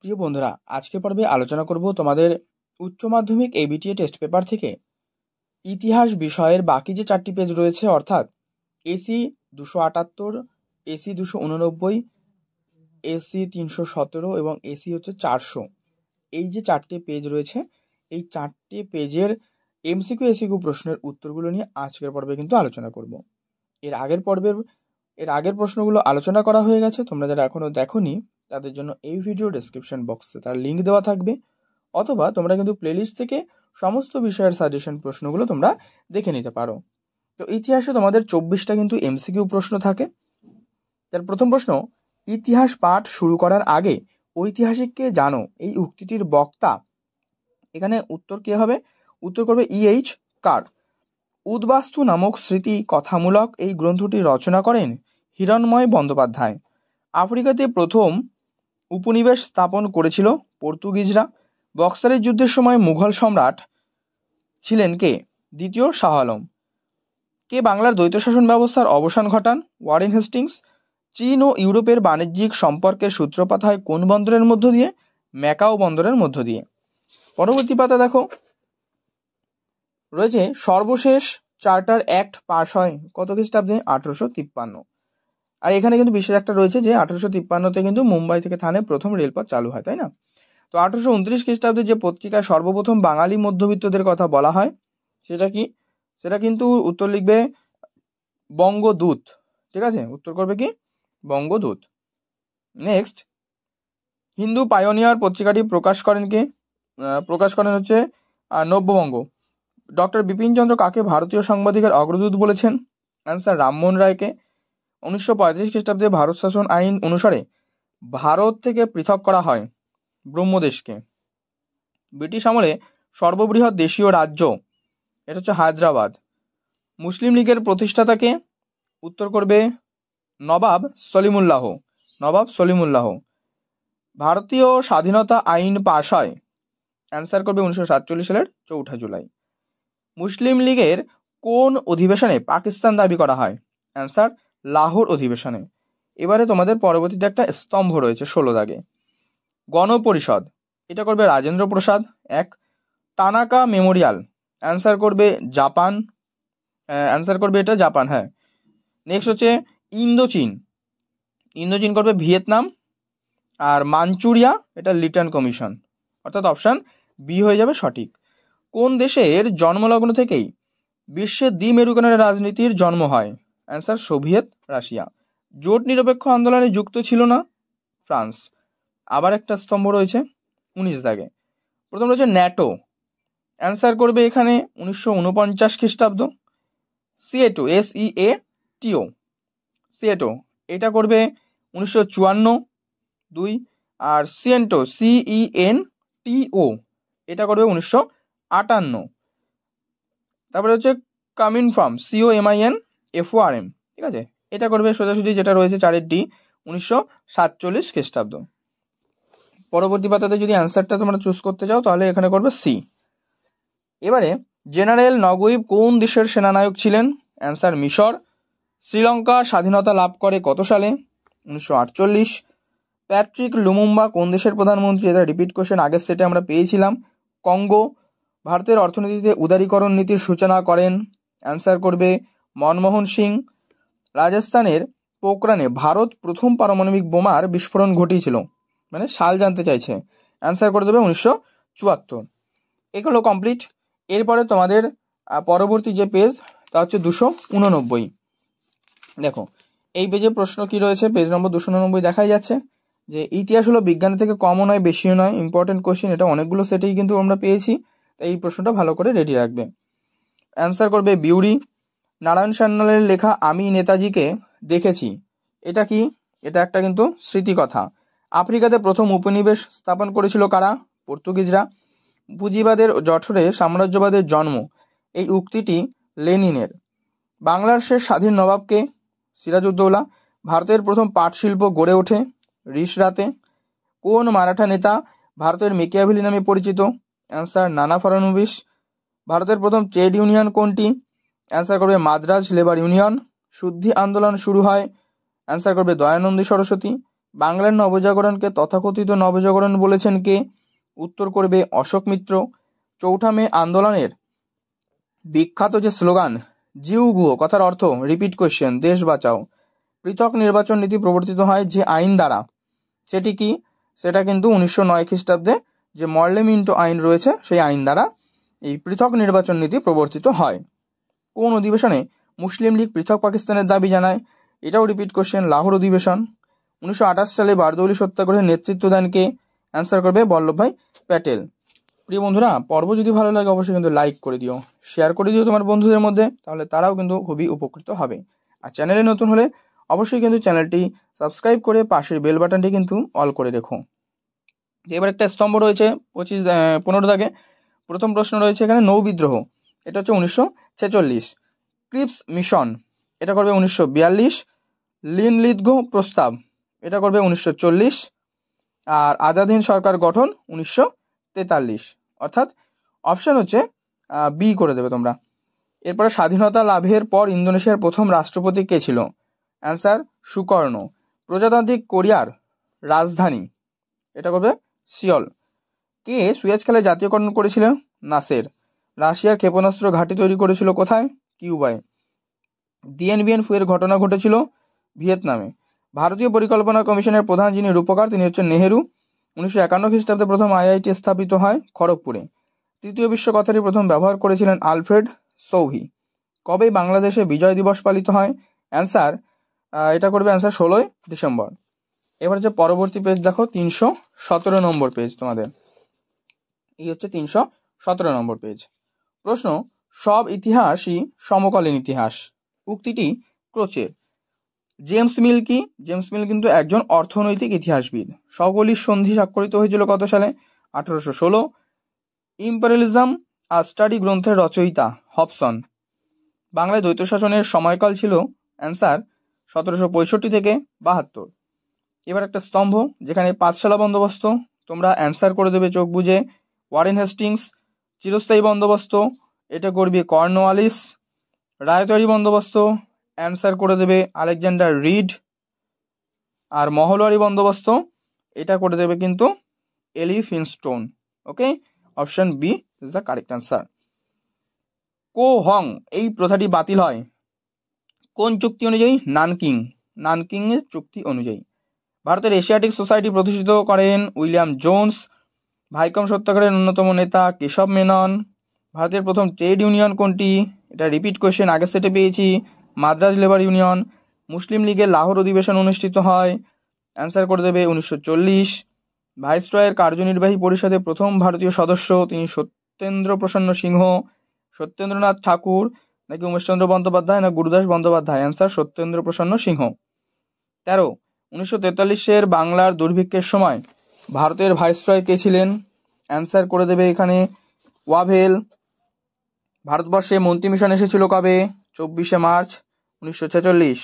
প্রিয় বন্ধুরা আজকের পর্বে আলোচনা করব তোমাদের উচ্চ মাধ্যমিক এবিটিএ টেস্ট পেপার থেকে ইতিহাস বিষয়ের বাকি যে চারটি পেজ রয়েছে অর্থাৎ এসি দুশো আটাত্তর এসি দুশো উননব্বই এসি তিনশো সতেরো এবং এসি হচ্ছে চারশো এই যে চারটে পেজ রয়েছে এই চারটে পেজের এমসিকিউ এসিকিউ প্রশ্নের উত্তরগুলো নিয়ে আজকের পর্বে কিন্তু আলোচনা করব এর আগের পর্বের এর আগের প্রশ্নগুলো আলোচনা করা হয়ে গেছে তোমরা যারা এখনও দেখোনি তাদের জন্য এই ভিডিও ডেসক্রিপশন বক্সে তার লিঙ্ক দেওয়া থাকবে অথবা তোমরা কিন্তু প্লেলিস্ট থেকে সমস্ত বিষয়ের সাজেশন প্রশ্নগুলো তোমরা দেখে নিতে পারো তো ইতিহাসে তোমাদের চব্বিশটা কিন্তু এমসিকিউ প্রশ্ন থাকে তার প্রথম প্রশ্ন ইতিহাস পাঠ শুরু করার আগে ঐতিহাসিককে জানো এই উক্তিটির বক্তা এখানে উত্তর কী হবে উত্তর করবে ইএইচ e কার উদ্বাস্তু নামক স্মৃতি কথামূলক এই গ্রন্থটি রচনা করেন হিরণময় বন্দ্যোপাধ্যায় আফ্রিকাতে প্রথম উপনিবেশ স্থাপন করেছিল পর্তুগিজরা বক্সারের যুদ্ধের সময় মুঘল সম্রাট ছিলেন কে দ্বিতীয় শাহ আলম কে বাংলার দ্বৈত শাসন ব্যবস্থার অবসান ঘটান ওয়ারেন হেস্টিংস চীন ও ইউরোপের বাণিজ্যিক সম্পর্কের সূত্রপাত হয় কোন বন্দরের মধ্য দিয়ে ম্যাকাও বন্দরের মধ্য দিয়ে পরবর্তী পাতা দেখো রয়েছে সর্বশেষ চার্টার অ্যাক্ট পাশ হয় কত খ্রিস্টাব্দে আঠারোশো তিপ্পান্ন আর এখানে কিন্তু বিশেষ একটা রয়েছে যে আঠারোশো তিপ্পান্নতে কিন্তু মুম্বাই থেকে থানে প্রথম রেলপথ চালু হয় তাই না তো আঠারোশো উনত্রিশ খ্রিস্টাব্দে যে পত্রিকায় সর্বপ্রথম বাঙালি মধ্যবিত্তদের কথা বলা হয় সেটা কি সেটা কিন্তু উত্তর লিখবে বঙ্গদূত ঠিক আছে উত্তর করবে কি বঙ্গদূত নেক্সট হিন্দু পায়োনিয়ার পত্রিকাটি প্রকাশ করেন কে প্রকাশ করেন হচ্ছে নব্যবঙ্গ ডক্টর বিপিনচন্দ্র কাকে ভারতীয় সাংবাদিকের অগ্রদূত বলেছেন অ্যান্সার রামমোহন রায়কে উনিশশো পঁয়ত্রিশ খ্রিস্টাব্দে ভারত শাসন আইন অনুসারে ভারত থেকে পৃথক করা হয় ব্রহ্মদেশকে ব্রিটিশ আমলে সর্ববৃহৎ দেশীয় রাজ্য এটা হচ্ছে হায়দ্রাবাদ মুসলিম লীগের প্রতিষ্ঠাতাকে উত্তর করবে নবাব সলিমুল্লাহ নবাব সলিমুল্লাহ ভারতীয় স্বাধীনতা আইন পাশ হয় অ্যান্সার করবে উনিশশো সাতচল্লিশ সালের চৌঠা জুলাই মুসলিম লীগের কোন অধিবেশনে পাকিস্তান দাবি করা হয় অ্যান্সার লাহোর অধিবেশনে এবারে তোমাদের পরবর্তীতে একটা স্তম্ভ রয়েছে ষোলো দাগে গণপরিষদ এটা করবে রাজেন্দ্র প্রসাদ এক তানাকা মেমোরিয়াল অ্যান্সার করবে জাপান অ্যান্সার করবে এটা জাপান হ্যাঁ নেক্সট হচ্ছে ইন্দোচীন ইন্দোচীন করবে ভিয়েতনাম আর মাঞ্চুরিয়া এটা লিটন কমিশন অর্থাৎ অপশান বি হয়ে যাবে সঠিক কোন দেশের জন্মলগ্ন থেকেই বিশ্বের দ্বিমেরুকরণের রাজনীতির জন্ম হয় অ্যান্সার সোভিয়েত রাশিয়া জোট নিরপেক্ষ আন্দোলনে যুক্ত ছিল না ফ্রান্স আবার একটা স্তম্ভ রয়েছে উনিশ দাগে প্রথম রয়েছে ন্যাটো অ্যান্সার করবে এখানে উনিশশো উনপঞ্চাশ খ্রিস্টাব্দ সিএটো এস ই এ টিও সিএটো এটা করবে উনিশশো চুয়ান্ন দুই আর সিএনটো সিই এন e টিও এটা করবে উনিশশো আটান্ন তারপরে হচ্ছে Cominform C O M I N F M ঠিক আছে এটা করবে সোজাসুজি যেটা রয়েছে চারের ডি উনিশশো সাতচল্লিশ খ্রিস্টাব্দ পরবর্তী পাতাতে যদি অ্যান্সারটা তোমরা চুজ করতে চাও তাহলে এখানে করবে সি এবারে জেনারেল নগইব কোন দেশের সেনানায়ক ছিলেন অ্যান্সার মিশর শ্রীলঙ্কা স্বাধীনতা লাভ করে কত সালে উনিশশো আটচল্লিশ প্যাট্রিক লুমুম্বা কোন দেশের প্রধানমন্ত্রী এটা রিপিট কোশ্চেন আগের সেটে আমরা পেয়েছিলাম কঙ্গো ভারতের অর্থনীতিতে উদারীকরণ নীতির সূচনা করেন অ্যান্সার করবে মনমোহন সিং রাজস্থানের পোকরানে ভারত প্রথম পারমাণবিক বোমার বিস্ফোরণ ঘটিয়েছিল মানে সাল জানতে চাইছে অ্যান্সার করে দেবে উনিশশো চুয়াত্তর এগুলো কমপ্লিট এরপরে তোমাদের পরবর্তী যে পেজ তা হচ্ছে দুশো উননব্বই দেখো এই পেজে প্রশ্ন কি রয়েছে পেজ নম্বর দুশো উননব্বই দেখাই যাচ্ছে যে ইতিহাস হলো বিজ্ঞান থেকে কমও নয় বেশিও নয় ইম্পর্টেন্ট কোয়েশ্চেন এটা অনেকগুলো সেটেই কিন্তু আমরা পেয়েছি তাই এই প্রশ্নটা ভালো করে রেডি রাখবে অ্যান্সার করবে বিউরি নারায়ণ সান্যালের লেখা আমি নেতাজিকে দেখেছি এটা কি এটা একটা কিন্তু স্মৃতিকথা আফ্রিকাতে প্রথম উপনিবেশ স্থাপন করেছিল কারা পর্তুগিজরা পুঁজিবাদের জঠরে সাম্রাজ্যবাদের জন্ম এই উক্তিটি লেনিনের বাংলার শেষ স্বাধীন নবাবকে সিরাজউদ্দৌলা ভারতের প্রথম পাট শিল্প গড়ে ওঠে রিসরাতে কোন মারাঠা নেতা ভারতের মেকিয়াভিলি নামে পরিচিত অ্যান্সার নানা ফারানবিশ ভারতের প্রথম ট্রেড ইউনিয়ন কোনটি অ্যান্সার করবে মাদ্রাজ লেবার ইউনিয়ন শুদ্ধি আন্দোলন শুরু হয় অ্যান্সার করবে দয়ানন্দী সরস্বতী বাংলার নবজাগরণকে তথাকথিত নবজাগরণ বলেছেন কে উত্তর করবে অশোক মিত্র চৌঠা মে আন্দোলনের বিখ্যাত যে স্লোগান জিউ গুহ কথার অর্থ রিপিট কোয়েশ্চেন দেশ বাঁচাও পৃথক নির্বাচন নীতি প্রবর্তিত হয় যে আইন দ্বারা সেটি কি সেটা কিন্তু উনিশশো নয় খ্রিস্টাব্দে যে মর্লেমিন্টো আইন রয়েছে সেই আইন দ্বারা এই পৃথক নির্বাচন নীতি প্রবর্তিত হয় কোন অধিবেশনে মুসলিম লীগ পৃথক পাকিস্তানের দাবি জানায় এটাও রিপিট কোশ্চেন লাহোর অধিবেশন উনিশশো সালে বারদৌলি সত্যাগ্রহের নেতৃত্ব দানকে অ্যান্সার করবে বল্লভভাই প্যাটেল প্রিয় বন্ধুরা পর্ব যদি ভালো লাগে অবশ্যই কিন্তু লাইক করে দিও শেয়ার করে দিও তোমার বন্ধুদের মধ্যে তাহলে তারাও কিন্তু খুবই উপকৃত হবে আর চ্যানেলে নতুন হলে অবশ্যই কিন্তু চ্যানেলটি সাবস্ক্রাইব করে পাশের বেল বাটনটি কিন্তু অল করে রেখো এবার একটা স্তম্ভ রয়েছে পঁচিশ পনেরো দাগে প্রথম প্রশ্ন রয়েছে এখানে নৌ বিদ্রোহ এটা হচ্ছে উনিশশো ছেচল্লিশ ক্রিপস মিশন এটা করবে উনিশশো বিয়াল্লিশ লিন লিদগো প্রস্তাব এটা করবে উনিশশো চল্লিশ আর আজাদহীন সরকার গঠন উনিশশো তেতাল্লিশ অর্থাৎ অপশান হচ্ছে বি করে দেবে তোমরা এরপরে স্বাধীনতা লাভের পর ইন্দোনেশিয়ার প্রথম রাষ্ট্রপতি কে ছিল অ্যান্সার সুকর্ণ প্রজাতান্ত্রিক কোরিয়ার রাজধানী এটা করবে সিয়ল কে সুয়েজ খেলে জাতীয়করণ করেছিল নাসের রাশিয়ার ক্ষেপণাস্ত্র ঘাঁটি তৈরি করেছিল কোথায় কিউবায় ডিএনবিএন ফুয়ের ঘটনা ঘটেছিল ভিয়েতনামে ভারতীয় পরিকল্পনা কমিশনের প্রধান যিনি রূপকার তিনি হচ্ছেন নেহেরু উনিশশো একান্ন খ্রিস্টাব্দে প্রথম আইআইটি স্থাপিত হয় খড়গপুরে তৃতীয় বিশ্ব কথাটি প্রথম ব্যবহার করেছিলেন আলফ্রেড সৌহি কবে বাংলাদেশে বিজয় দিবস পালিত হয় অ্যান্সার এটা করবে অ্যান্সার ষোলোই ডিসেম্বর এবার যে পরবর্তী পেজ দেখো তিনশো সতেরো নম্বর পেজ তোমাদের এই হচ্ছে তিনশো সতেরো নম্বর পেজ প্রশ্ন সব ইতিহাসই সমকালীন ইতিহাস উক্তিটি ক্রোচের জেমস মিল কি জেমস মিল কিন্তু একজন অর্থনৈতিক ইতিহাসবিদ সকলই সন্ধি স্বাক্ষরিত হয়েছিল কত সালে আঠারোশো ষোলো ইম্পারিয়ালিজম আর স্টাডি গ্রন্থের রচয়িতা হবসন বাংলায় দ্বৈত শাসনের সময়কাল ছিল অ্যান্সার সতেরোশো পঁয়ষট্টি থেকে বাহাত্তর এবার একটা স্তম্ভ যেখানে পাঁচশালা বন্দোবস্ত তোমরা অ্যান্সার করে দেবে চোখ বুঝে ওয়ারেন হেস্টিংস চিরস্থায়ী বন্দোবস্ত এটা করবে কর্নওয়ালিস রায়তারি বন্দোবস্ত অ্যান্সার করে দেবে আলেকজান্ডার রিড আর মহলওয়ারি বন্দোবস্ত এটা করে দেবে কিন্তু Elphinstone okay option B is the correct answer Cohong এই প্রথাটি বাতিল হয় কোন চুক্তি অনুযায়ী নানকিং নানকিংয়ের চুক্তি অনুযায়ী ভারতের এশিয়াটিক সোসাইটি প্রতিষ্ঠিত করেন উইলিয়াম জোন্স ভাইকম সত্যাগ্রহের অন্যতম নেতা কেশব মেনন ভারতের প্রথম ট্রেড ইউনিয়ন কোনটি এটা রিপিট কোয়েশ্চেন আগের সেটে পেয়েছি মাদ্রাজ লেবার ইউনিয়ন মুসলিম লীগের লাহোর অধিবেশন অনুষ্ঠিত হয় অ্যান্সার করে দেবে উনিশশো চল্লিশ ভাইসরয়ের কার্যনির্বাহী পরিষদে প্রথম ভারতীয় সদস্য তিনি সত্যেন্দ্র প্রসন্ন সিংহ সত্যেন্দ্রনাথ ঠাকুর নাকি উমেশচন্দ্র বন্দ্যোপাধ্যায় না গুরুদাস বন্দ্যোপাধ্যায় অ্যান্সার সত্যেন্দ্র প্রসন্ন সিংহ তেরো উনিশশো তেতাল্লিশের বাংলার দুর্ভিক্ষের সময় ভারতের ভাইসরয় কে ছিলেন অ্যান্সার করে দেবে এখানে ওয়াভেল ভারতবর্ষে মন্ত্রী মিশন এসেছিল কবে চব্বিশে মার্চ উনিশশো ছেচল্লিশ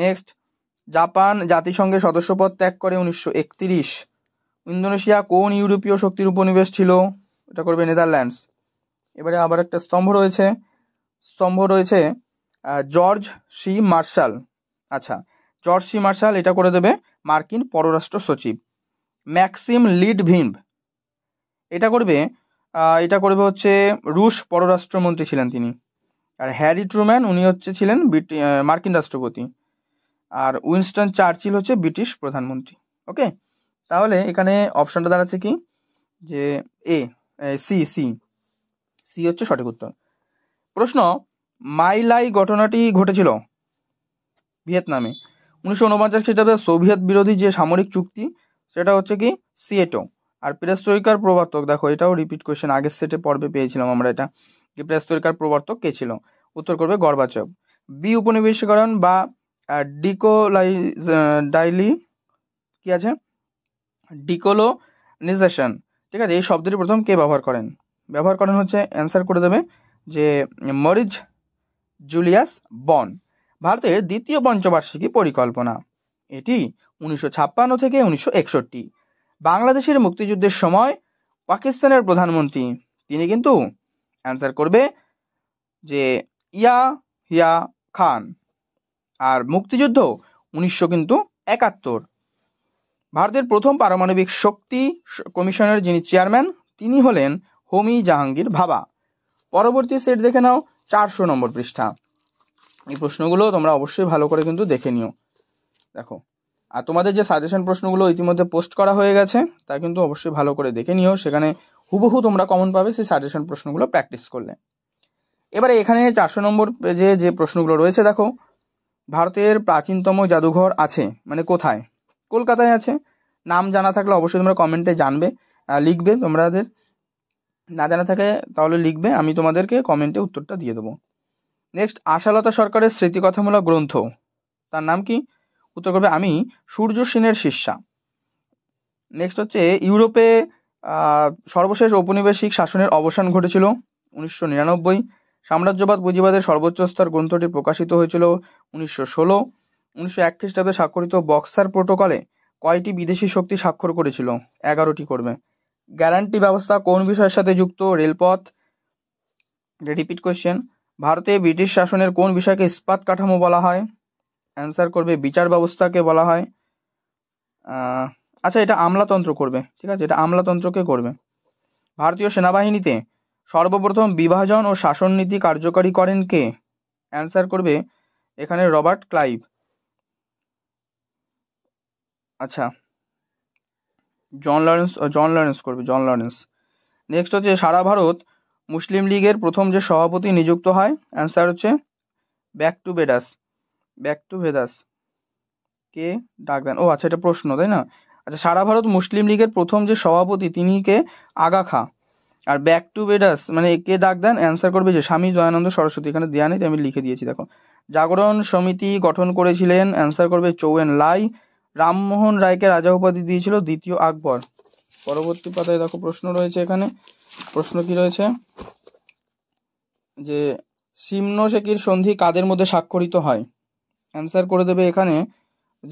নেক্সট জাপান জাতিসংঘের সদস্যপদ ত্যাগ করে উনিশশো একত্রিশ ইন্দোনেশিয়া কোন ইউরোপীয় শক্তির উপনিবেশ ছিল এটা করবে নেদারল্যান্ডস এবারে আবার একটা স্তম্ভ রয়েছে স্তম্ভ রয়েছে জর্জ সি মার্শাল আচ্ছা জর্জ সি মার্শাল এটা করে দেবে মার্কিন পররাষ্ট্র সচিব ম্যাক্সিম ভিম এটা করবে এটা করবে হচ্ছে রুশ পররাষ্ট্রমন্ত্রী ছিলেন তিনি আর হ্যারি ট্রুম্যান উনি হচ্ছে ছিলেন মার্কিন রাষ্ট্রপতি আর উইনস্টন চার্চিল হচ্ছে ব্রিটিশ প্রধানমন্ত্রী ওকে তাহলে এখানে অপশনটা দাঁড়াচ্ছে কি যে এ সি সি সি হচ্ছে সঠিক উত্তর প্রশ্ন মাইলাই ঘটনাটি ঘটেছিল ভিয়েতনামে উনিশশো উনপঞ্চাশ খ্রিস্টাব্দে সোভিয়েত বিরোধী যে সামরিক চুক্তি সেটা হচ্ছে কি সিয়েটো আর প্রেস্তরিকার প্রবর্তক দেখো এটাও রিপিট কোয়েশ্চেন আগের সেটে পর্বে পেয়েছিলাম আমরা এটা যে প্রেস্তরিকার প্রবর্তক কে ছিল উত্তর করবে গর্বাচক বি উপনিবেশীকরণ বা ডিকোলাই ডাইলি কি আছে ডিকোলোনিজেশন ঠিক আছে এই শব্দটি প্রথম কে ব্যবহার করেন ব্যবহার করেন হচ্ছে অ্যান্সার করে দেবে যে মরিজ জুলিয়াস বন ভারতের দ্বিতীয় পঞ্চবার্ষিকী পরিকল্পনা এটি উনিশশো ছাপ্পান্ন থেকে উনিশশো একষট্টি বাংলাদেশের মুক্তিযুদ্ধের সময় পাকিস্তানের প্রধানমন্ত্রী তিনি কিন্তু অ্যান্সার করবে যে ইয়া হিয়া খান আর মুক্তিযুদ্ধ উনিশশো কিন্তু একাত্তর ভারতের প্রথম পারমাণবিক শক্তি কমিশনের যিনি চেয়ারম্যান তিনি হলেন হোমি জাহাঙ্গীর ভাবা পরবর্তী সেট দেখে নাও চারশো নম্বর পৃষ্ঠা এই প্রশ্নগুলো তোমরা অবশ্যই ভালো করে কিন্তু দেখে নিও দেখো আর তোমাদের যে সাজেশন প্রশ্নগুলো ইতিমধ্যে পোস্ট করা হয়ে গেছে তা কিন্তু অবশ্যই ভালো করে দেখে নিও সেখানে হুবহু তোমরা কমন পাবে সেই সাজেশন প্রশ্নগুলো প্র্যাকটিস করলে এবারে এখানে চারশো নম্বর পেজে যে প্রশ্নগুলো রয়েছে দেখো ভারতের প্রাচীনতম জাদুঘর আছে মানে কোথায় কলকাতায় আছে নাম জানা থাকলে অবশ্যই তোমরা কমেন্টে জানবে লিখবে তোমাদের না জানা থাকে তাহলে লিখবে আমি তোমাদেরকে কমেন্টে উত্তরটা দিয়ে দেবো নেক্সট আশালতা সরকারের স্মৃতিকথামূলক গ্রন্থ তার নাম কি উত্তর করবে আমি সূর্য সেনের শিষ্যা নেক্সট হচ্ছে ইউরোপে সর্বশেষ ঔপনিবেশিক শাসনের অবসান ঘটেছিল উনিশশো নিরানব্বই সাম্রাজ্যবাদ পুঁজিবাদের সর্বোচ্চ স্তর গ্রন্থটি প্রকাশিত হয়েছিল উনিশশো ষোলো উনিশশো এক খ্রিস্টাব্দে স্বাক্ষরিত বক্সার প্রোটোকলে কয়টি বিদেশি শক্তি স্বাক্ষর করেছিল এগারোটি করবে গ্যারান্টি ব্যবস্থা কোন বিষয়ের সাথে যুক্ত রেলপথ রিপিট কোয়েশ্চেন ভারতে ব্রিটিশ শাসনের কোন বিষয়কে ইস্পাত কাঠামো বলা হয় অ্যান্সার করবে বিচার ব্যবস্থাকে বলা হয় আচ্ছা এটা আমলাতন্ত্র করবে ঠিক আছে এটা আমলাতন্ত্রকে করবে ভারতীয় সেনাবাহিনীতে সর্বপ্রথম বিভাজন ও শাসন নীতি কার্যকরী করেন কে অ্যান্সার করবে এখানে রবার্ট ক্লাইভ আচ্ছা জন লরেন্স জন লরেন্স করবে জন লরেন্স নেক্সট হচ্ছে সারা ভারত মুসলিম লীগের প্রথম যে সভাপতি নিযুক্ত হয় অ্যান্সার হচ্ছে back to Vedas back to Vedas কে ডাক দেন ও আচ্ছা এটা প্রশ্ন তাই না আচ্ছা সারা ভারত মুসলিম লীগের প্রথম যে সভাপতি তিনি কে আগা খা আর ব্যাক টু বেডাস মানে কে ডাক দেন অ্যান্সার করবে যে স্বামী দয়ানন্দ সরস্বতী এখানে দেওয়া নেই আমি লিখে দিয়েছি দেখো জাগরণ সমিতি গঠন করেছিলেন অ্যান্সার করবে চৌয়েন লাই রামমোহন রায়কে রাজা উপাধি দিয়েছিল দ্বিতীয় আকবর পরবর্তী পাতায় দেখো প্রশ্ন রয়েছে এখানে প্রশ্ন কি রয়েছে যে সিমনশেকির সন্ধি কাদের মধ্যে স্বাক্ষরিত হয় অ্যান্সার করে দেবে এখানে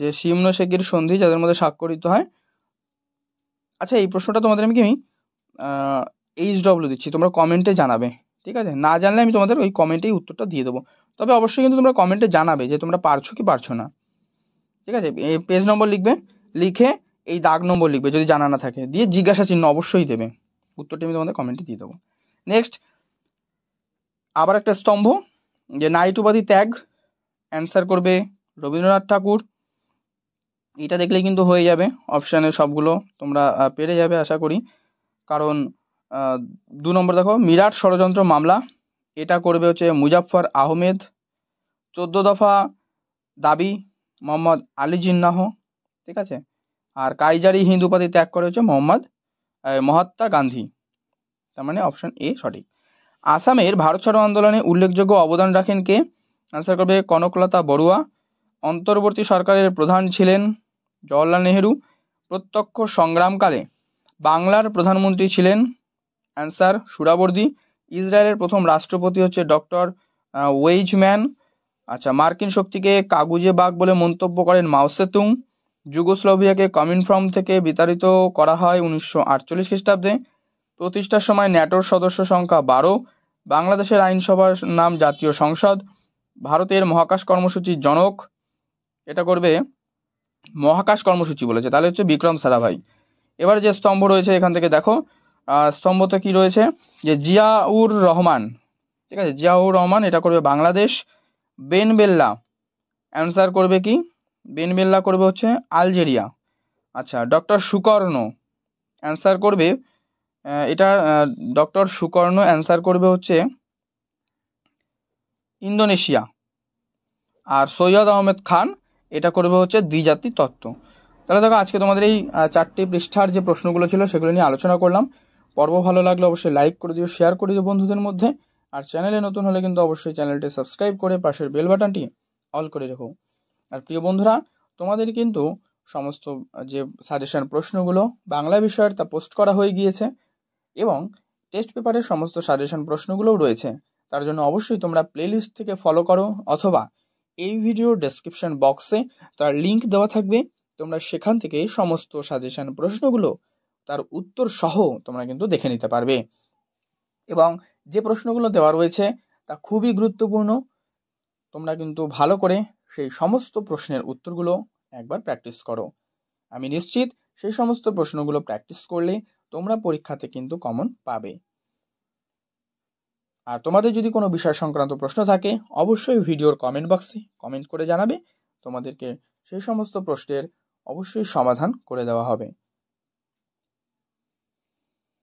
যে শিমন শেখের সন্ধি যাদের মধ্যে স্বাক্ষরিত হয় আচ্ছা এই প্রশ্নটা তোমাদের আমি কি আমি এইচ ডব্লিউ দিচ্ছি তোমরা কমেন্টে জানাবে ঠিক আছে না জানলে আমি তোমাদের ওই কমেন্টেই উত্তরটা দিয়ে দেবো তবে অবশ্যই কিন্তু তোমরা কমেন্টে জানাবে যে তোমরা পারছো কি পারছো না ঠিক আছে পেজ নম্বর লিখবে লিখে এই দাগ নম্বর লিখবে যদি জানা না থাকে দিয়ে জিজ্ঞাসা চিহ্ন অবশ্যই দেবে উত্তরটি আমি তোমাদের কমেন্টে দিয়ে দেবো নেক্সট আবার একটা স্তম্ভ যে নাইট উপাধি ত্যাগ অ্যান্সার করবে রবীন্দ্রনাথ ঠাকুর এটা দেখলে কিন্তু হয়ে যাবে অপশানের সবগুলো তোমরা পেরে যাবে আশা করি কারণ দু নম্বর দেখো মিরাট ষড়যন্ত্র মামলা এটা করবে হচ্ছে মুজাফফর আহমেদ চোদ্দো দফা দাবি মোহাম্মদ আলী জিন্নাহ ঠিক আছে আর কাইজারি হিন্দু উপাধি ত্যাগ করে হচ্ছে মোহাম্মদ মহাত্মা গান্ধী তার মানে অপশান এ সঠিক আসামের ভারত ছাড়ো আন্দোলনে উল্লেখযোগ্য অবদান রাখেন কে আনসার করবে কনকলতা বড়ুয়া অন্তর্বর্তী সরকারের প্রধান ছিলেন জওয়াহরলাল নেহেরু প্রত্যক্ষ সংগ্রামকালে বাংলার প্রধানমন্ত্রী ছিলেন অ্যান্সার সুরাবর্দী ইসরায়েলের প্রথম রাষ্ট্রপতি হচ্ছে ডক্টর ওয়েইজম্যান আচ্ছা মার্কিন শক্তিকে কাগুজে বাঘ বলে মন্তব্য করেন মাওসেতুং যুগোস্লোভিয়াকে কমিন ফ্রম থেকে বিতাড়িত করা হয় উনিশশো আটচল্লিশ খ্রিস্টাব্দে প্রতিষ্ঠার সময় ন্যাটোর সদস্য সংখ্যা বারো বাংলাদেশের আইনসভার নাম জাতীয় সংসদ ভারতের মহাকাশ কর্মসূচির জনক এটা করবে মহাকাশ কর্মসূচি বলেছে তাহলে হচ্ছে বিক্রম সারাভাই এবার যে স্তম্ভ রয়েছে এখান থেকে দেখো স্তম্ভতে কি রয়েছে যে জিয়াউর রহমান ঠিক আছে জিয়াউর রহমান এটা করবে বাংলাদেশ বেন বেল্লা অ্যান্সার করবে কি বেন বেল্লা করবে হচ্ছে আলজেরিয়া আচ্ছা ডক্টর সুকর্ণ অ্যান্সার করবে এটা ডক্টর সুকর্ণ অ্যান্সার করবে হচ্ছে ইন্দোনেশিয়া আর সৈয়দ আহমেদ খান এটা করবে হচ্ছে দ্বিজাতি তত্ত্ব তাহলে দেখো আজকে তোমাদের এই চারটি পৃষ্ঠার যে প্রশ্নগুলো ছিল সেগুলো নিয়ে আলোচনা করলাম পর্ব ভালো লাগলে অবশ্যই লাইক করে দিও শেয়ার করে দিও বন্ধুদের মধ্যে আর চ্যানেলে নতুন হলে কিন্তু অবশ্যই চ্যানেলটি সাবস্ক্রাইব করে পাশের বেল বাটনটি অল করে রেখো আর প্রিয় বন্ধুরা তোমাদের কিন্তু সমস্ত যে সাজেশন প্রশ্নগুলো বাংলা বিষয়ের তা পোস্ট করা হয়ে গিয়েছে এবং টেস্ট পেপারের সমস্ত সাজেশন প্রশ্নগুলোও রয়েছে তার জন্য অবশ্যই তোমরা প্লেলিস্ট থেকে ফলো করো অথবা এই ভিডিওর ডেসক্রিপশন বক্সে তার লিংক দেওয়া থাকবে তোমরা সেখান থেকে সমস্ত সাজেশন প্রশ্নগুলো তার উত্তর সহ তোমরা কিন্তু দেখে নিতে পারবে এবং যে প্রশ্নগুলো দেওয়া রয়েছে তা খুবই গুরুত্বপূর্ণ তোমরা কিন্তু ভালো করে সেই সমস্ত প্রশ্নের উত্তরগুলো একবার প্র্যাকটিস করো আমি নিশ্চিত সেই সমস্ত প্রশ্নগুলো প্র্যাকটিস করলে তোমরা পরীক্ষাতে কিন্তু কমন পাবে আর তোমাদের যদি কোনো বিষয় সংক্রান্ত প্রশ্ন থাকে অবশ্যই ভিডিওর কমেন্ট বক্সে কমেন্ট করে জানাবে তোমাদেরকে সেই সমস্ত প্রশ্নের অবশ্যই সমাধান করে দেওয়া হবে